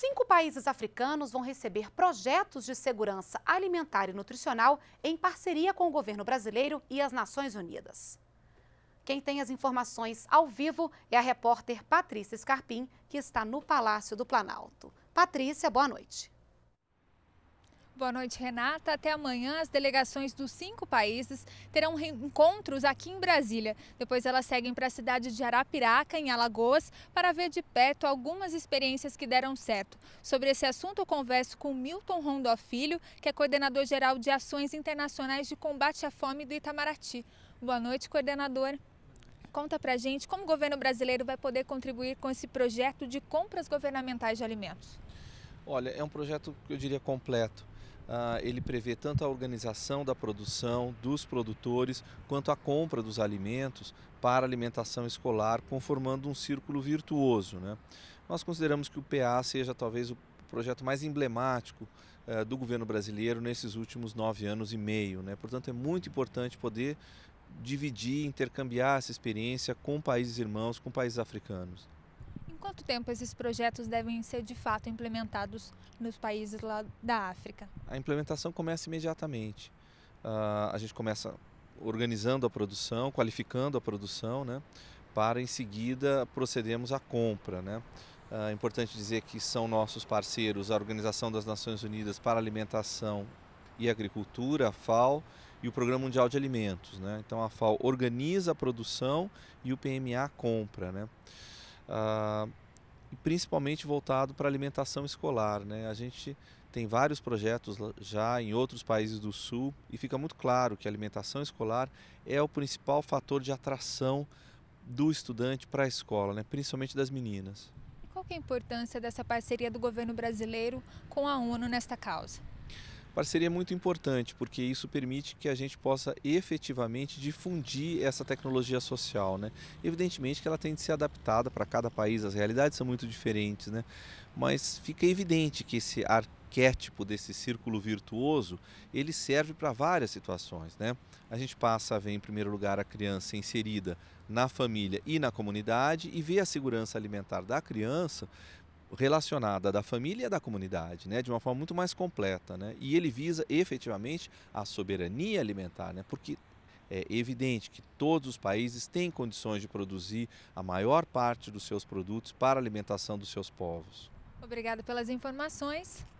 Cinco países africanos vão receber projetos de segurança alimentar e nutricional em parceria com o governo brasileiro e as Nações Unidas. Quem tem as informações ao vivo é a repórter Patrícia Scarpim, que está no Palácio do Planalto. Patrícia, boa noite. Boa noite, Renata. Até amanhã, as delegações dos cinco países terão encontros aqui em Brasília. Depois, elas seguem para a cidade de Arapiraca, em Alagoas, para ver de perto algumas experiências que deram certo. Sobre esse assunto, eu converso com Milton Rondó Filho, que é coordenador geral de Ações Internacionais de Combate à Fome do Itamaraty. Boa noite, coordenador. Conta a gente como o governo brasileiro vai poder contribuir com esse projeto de compras governamentais de alimentos. Olha, é um projeto que eu diria completo. Uh, ele prevê tanto a organização da produção dos produtores quanto a compra dos alimentos para alimentação escolar, conformando um círculo virtuoso. Né? Nós consideramos que o PA seja talvez o projeto mais emblemático uh, do governo brasileiro nesses últimos nove anos e meio. Né? Portanto, é muito importante poder dividir, intercambiar essa experiência com países irmãos, com países africanos. Quanto tempo esses projetos devem ser de fato implementados nos países lá da África? A implementação começa imediatamente. Uh, a gente começa organizando a produção, qualificando a produção, né? Para em seguida procedermos à compra, né? Ah, é importante dizer que são nossos parceiros a Organização das Nações Unidas para Alimentação e Agricultura, a FAO, e o Programa Mundial de Alimentos. Né? Então a FAO organiza a produção e o PMA compra. Né? Ah, principalmente voltado para alimentação escolar. Né? A gente tem vários projetos já em outros países do Sul e fica muito claro que a alimentação escolar é o principal fator de atração do estudante para a escola, né? principalmente das meninas. E qual é a importância dessa parceria do governo brasileiro com a ONU nesta causa? Parceria é muito importante, porque isso permite que a gente possa efetivamente difundir essa tecnologia social. Né? Evidentemente que ela tem de ser adaptada para cada país, as realidades são muito diferentes, né? mas fica evidente que esse arquétipo desse círculo virtuoso, ele serve para várias situações. Né? A gente passa a ver, em primeiro lugar, a criança inserida na família e na comunidade e ver a segurança alimentar da criança relacionada da família e da comunidade, né, de uma forma muito mais completa, né, e ele visa efetivamente a soberania alimentar, né, porque é evidente que todos os países têm condições de produzir a maior parte dos seus produtos para a alimentação dos seus povos. Obrigada pelas informações.